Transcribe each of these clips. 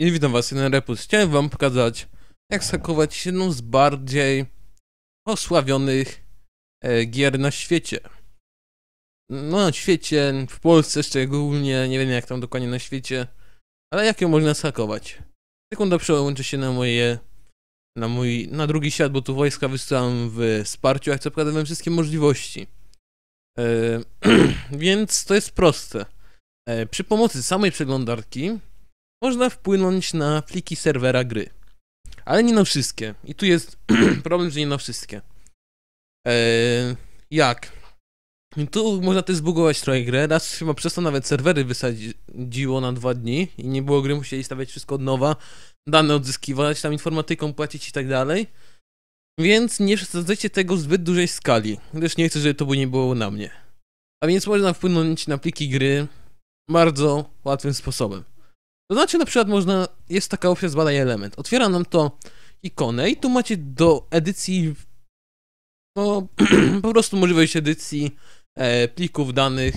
I witam was, jeden repus. Chciałem wam pokazać, jak sakować jedną z bardziej osławionych e, gier na świecie. No na świecie, w Polsce szczególnie, nie wiem jak tam dokładnie na świecie, ale jak ją można sakować. Sekunda przełączę się na moje, na mój, na drugi świat, bo tu wojska wysyłam w wsparciu, jak co pokazywałem wszystkie możliwości. E, więc to jest proste. E, przy pomocy samej przeglądarki można wpłynąć na pliki serwera gry. Ale nie na wszystkie. I tu jest problem, że nie na wszystkie. Eee, jak? I tu można też zbugować trochę grę. Raz chyba przez to nawet serwery wysadziło na dwa dni i nie było gry, musieli stawiać wszystko od nowa, dane odzyskiwać, tam informatyką płacić i tak dalej. Więc nie przesadzajcie tego w zbyt dużej skali, gdyż nie chcę, żeby to nie było na mnie. A więc można wpłynąć na pliki gry bardzo łatwym sposobem. To znaczy na przykład można, jest taka opcja zbadaj element. Otwiera nam to ikonę i tu macie do edycji, no po prostu możliwość edycji e, plików, danych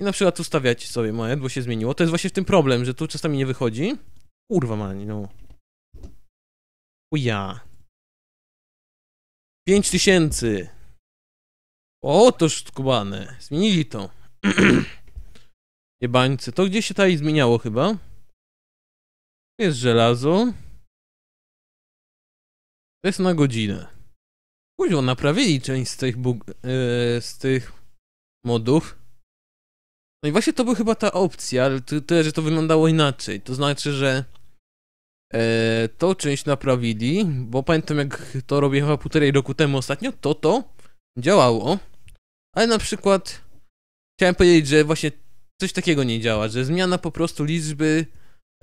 i na przykład tu stawiacie sobie moje, bo się zmieniło. To jest właśnie w tym problem, że tu czasami nie wychodzi. Kurwa mani, no. Uja. 5000. to skubane. Zmienili to. Jebańcy. To gdzie się tutaj zmieniało chyba? Jest żelazo. To jest na godzinę. Kuźwo, naprawili część z tych, bug, yy, z tych modów. No i właśnie to była chyba ta opcja, ale tyle, że to wyglądało inaczej. To znaczy, że e, tą część naprawili, bo pamiętam jak to robiłem chyba półtorej roku temu ostatnio, to to działało. Ale na przykład chciałem powiedzieć, że właśnie coś takiego nie działa, że zmiana po prostu liczby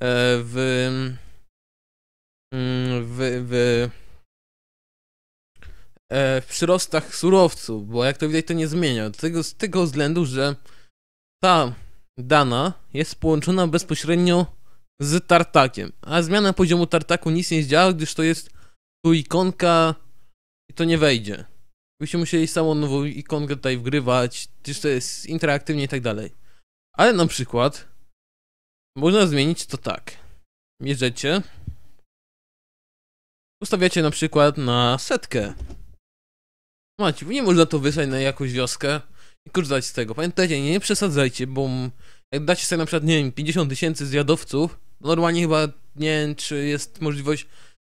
E, mm, w, w, w, e, w przyrostach surowców, bo jak to widać, to nie zmienia. Z tego, z tego względu, że ta dana jest połączona bezpośrednio z tartakiem, a zmiana poziomu tartaku nic nie zdziała, gdyż to jest tu ikonka i to nie wejdzie. Byśmy musieli samą nową ikonkę tutaj wgrywać, gdyż to jest interaktywnie i tak dalej. Ale na przykład można zmienić to tak. Mierzycie, Ustawiacie na przykład na setkę. Macie, nie można to wysłać na jakąś wioskę i korzystać z tego. Pamiętajcie, nie przesadzajcie, bo jak dacie sobie na przykład, nie wiem, 50 tysięcy zjadowców, normalnie chyba nie wiem, czy jest możliwość w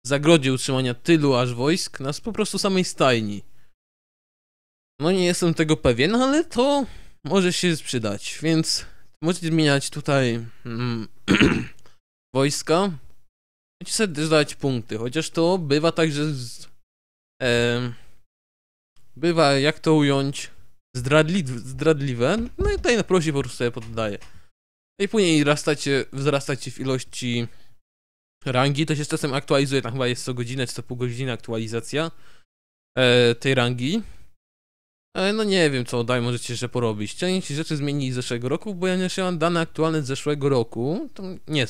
zagrodzie utrzymania tylu aż wojsk nas po prostu samej stajni. No nie jestem tego pewien, ale to może się przydać, więc Musisz zmieniać tutaj mm, wojska. Musisz sobie punkty, chociaż to bywa także z, e, bywa, jak to ująć, zdradli, zdradliwe. No i tutaj na prosi po prostu sobie poddaje. I później rastacie, wzrastacie w ilości rangi. To się z czasem aktualizuje, tam chyba jest co godzinę co pół godziny aktualizacja e, tej rangi. E, no nie wiem, co daj możecie jeszcze porobić. Część rzeczy zmienili z zeszłego roku, bo ja nie mam dane aktualne z zeszłego roku. To nie,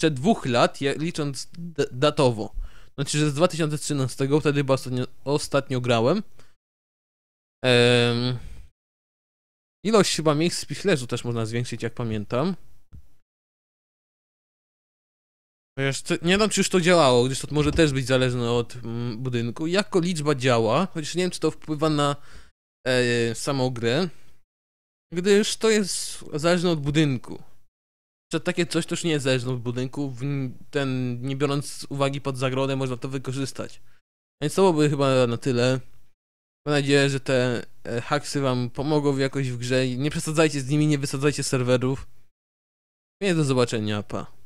przed dwóch lat, licząc datowo. Znaczy, że z 2013, wtedy chyba ostatnio, ostatnio grałem. Ehm, ilość chyba miejsc w Spichlerzu też można zwiększyć, jak pamiętam. Jeszcze nie wiem, czy już to działało, gdyż to może też być zależne od mm, budynku. Jako liczba działa, chociaż nie wiem, czy to wpływa na e, samą grę, gdyż to jest zależne od budynku. Że takie coś też nie jest zależne od budynku, ten, nie biorąc uwagi pod zagrodę, można to wykorzystać. Więc to byłoby chyba na tyle. Mam nadzieję, że te e, haksy wam pomogą jakoś w grze. Nie przesadzajcie z nimi, nie wysadzajcie serwerów. do zobaczenia, pa.